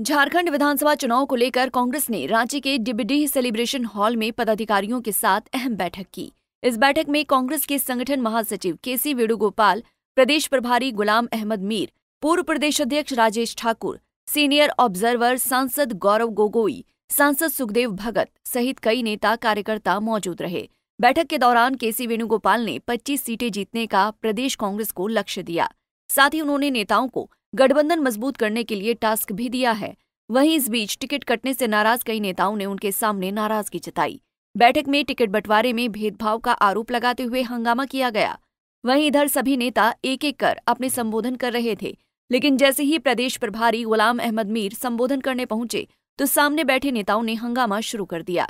झारखंड विधानसभा चुनाव को लेकर कांग्रेस ने रांची के डिबिडीह सेलिब्रेशन हॉल में पदाधिकारियों के साथ अहम बैठक की इस बैठक में कांग्रेस के संगठन महासचिव के सी वेणुगोपाल प्रदेश प्रभारी गुलाम अहमद मीर पूर्व प्रदेश अध्यक्ष राजेश ठाकुर सीनियर ऑब्जर्वर सांसद गौरव गोगोई सांसद सुखदेव भगत सहित कई नेता कार्यकर्ता मौजूद रहे बैठक के दौरान के सी वेणुगोपाल ने 25 सीटें जीतने का प्रदेश कांग्रेस को लक्ष्य दिया साथ ही उन्होंने नेताओं को गठबंधन मजबूत करने के लिए टास्क भी दिया है वहीं इस बीच टिकट कटने से नाराज कई नेताओं ने उनके सामने नाराजगी जताई बैठक में टिकट बंटवारे में भेदभाव का आरोप लगाते हुए हंगामा किया गया वहीं इधर सभी नेता एक एक कर अपने संबोधन कर रहे थे लेकिन जैसे ही प्रदेश प्रभारी गुलाम अहमद मीर संबोधन करने पहुंचे तो सामने बैठे नेताओं ने हंगामा शुरू कर दिया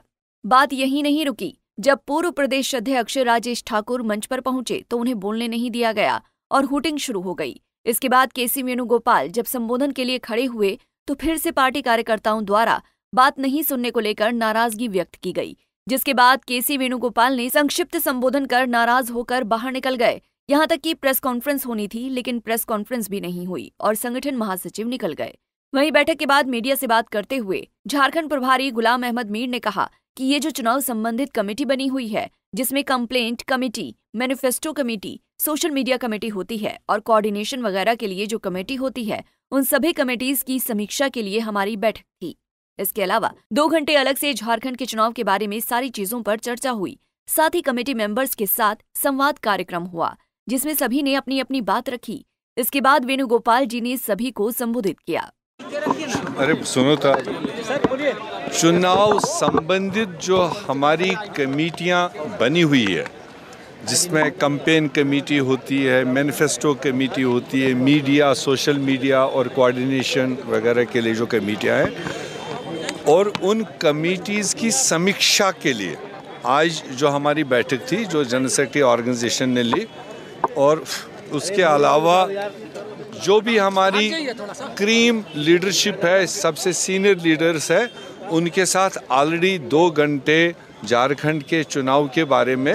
बात यही नहीं रुकी जब पूर्व प्रदेश अध्यक्ष राजेश ठाकुर मंच पर पहुंचे तो उन्हें बोलने नहीं दिया गया और हुटिंग शुरू हो गई इसके बाद केसी वेणुगोपाल जब संबोधन के लिए खड़े हुए तो फिर से पार्टी कार्यकर्ताओं द्वारा बात नहीं सुनने को लेकर नाराजगी व्यक्त की गई जिसके बाद केसी वेणुगोपाल ने संक्षिप्त संबोधन कर नाराज होकर बाहर निकल गए यहाँ तक कि प्रेस कॉन्फ्रेंस होनी थी लेकिन प्रेस कॉन्फ्रेंस भी नहीं हुई और संगठन महासचिव निकल गए वहीं बैठक के बाद मीडिया से बात करते हुए झारखंड प्रभारी गुलाम अहमद मीर ने कहा कि ये जो चुनाव संबंधित कमेटी बनी हुई है जिसमें complaint committee manifesto committee social media committee होती है और कोऑर्डिनेशन वगैरह के लिए जो कमेटी होती है उन सभी कमेटीज की समीक्षा के लिए हमारी बैठक थी इसके अलावा दो घंटे अलग से झारखंड के चुनाव के बारे में सारी चीजों पर चर्चा हुई साथ ही कमेटी मेंबर्स के साथ संवाद कार्यक्रम हुआ जिसमें सभी ने अपनी अपनी बात रखी इसके बाद वेणुगोपाल जी ने सभी को संबोधित किया अरे सुनो था चुनाव संबंधित जो हमारी कमेटियाँ बनी हुई है जिसमें कंपेन कमेटी होती है मैनिफेस्टो कमेटी होती है मीडिया सोशल मीडिया और कोऑर्डिनेशन वगैरह के लिए जो कमेटियां हैं और उन कमेटीज़ की समीक्षा के लिए आज जो हमारी बैठक थी जो जनरल ऑर्गेनाइजेशन ने ली और उसके अलावा जो भी हमारी क्रीम लीडरशिप है सबसे सीनियर लीडर्स है उनके साथ ऑलरेडी दो घंटे झारखंड के चुनाव के बारे में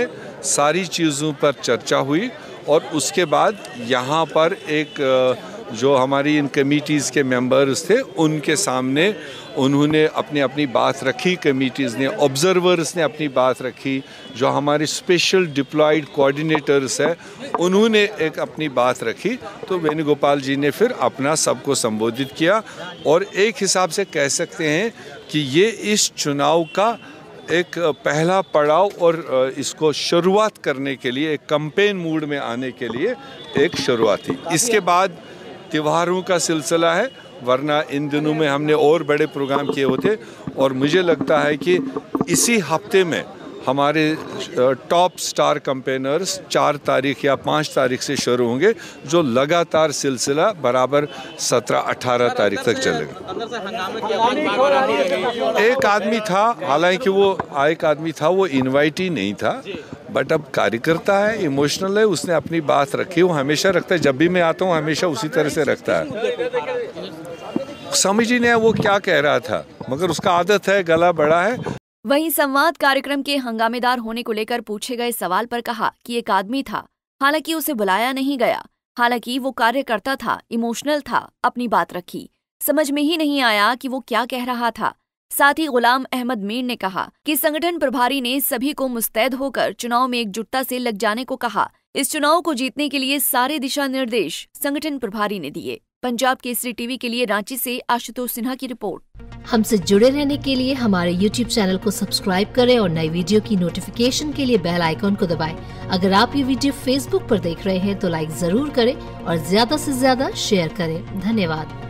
सारी चीज़ों पर चर्चा हुई और उसके बाद यहाँ पर एक जो हमारी इन कमिटीज़ के मेंबर्स थे उनके सामने उन्होंने अपनी अपनी बात रखी कमिटीज़ ने ऑब्जर्वर्स ने अपनी बात रखी जो हमारे स्पेशल डिप्लॉयड कोऑर्डिनेटर्स है उन्होंने एक अपनी बात रखी तो वेणुगोपाल जी ने फिर अपना सबको संबोधित किया और एक हिसाब से कह सकते हैं कि ये इस चुनाव का एक पहला पड़ाव और इसको शुरुआत करने के लिए एक कंपेन मूड में आने के लिए एक शुरुआती इसके बाद त्योहारों का सिलसिला है वरना इन दिनों में हमने और बड़े प्रोग्राम किए होते और मुझे लगता है कि इसी हफ्ते में हमारे टॉप स्टार कंपेनर्स चार तारीख या पाँच तारीख से शुरू होंगे जो लगातार सिलसिला बराबर सत्रह अठारह तारीख तक चलेगा एक आदमी था हालांकि वो एक आदमी था वो इनवाइट ही नहीं था बट अब कार्यकर्ता है इमोशनल है उसने अपनी बात रखी वो हमेशा रखता है जब भी मैं आता हूँ हमेशा उसी तरह से रखता है समझ ही नहीं वो क्या कह रहा था मगर उसका आदत है गला बड़ा है वहीं संवाद कार्यक्रम के हंगामेदार होने को लेकर पूछे गए सवाल पर कहा कि एक आदमी था हालांकि उसे बुलाया नहीं गया हालांकि वो कार्यकर्ता था इमोशनल था अपनी बात रखी समझ में ही नहीं आया कि वो क्या कह रहा था साथ ही गुलाम अहमद मीर ने कहा कि संगठन प्रभारी ने सभी को मुस्तैद होकर चुनाव में एकजुटता से लग जाने को कहा इस चुनाव को जीतने के लिए सारे दिशा निर्देश संगठन प्रभारी ने दिए पंजाब केसरी टीवी के लिए रांची से आशुतोष सिन्हा की रिपोर्ट हमसे जुड़े रहने के लिए हमारे YouTube चैनल को सब्सक्राइब करें और नई वीडियो की नोटिफिकेशन के लिए बेल आइकॉन को दबाएं। अगर आप ये वीडियो Facebook पर देख रहे हैं तो लाइक जरूर करें और ज्यादा से ज्यादा शेयर करें धन्यवाद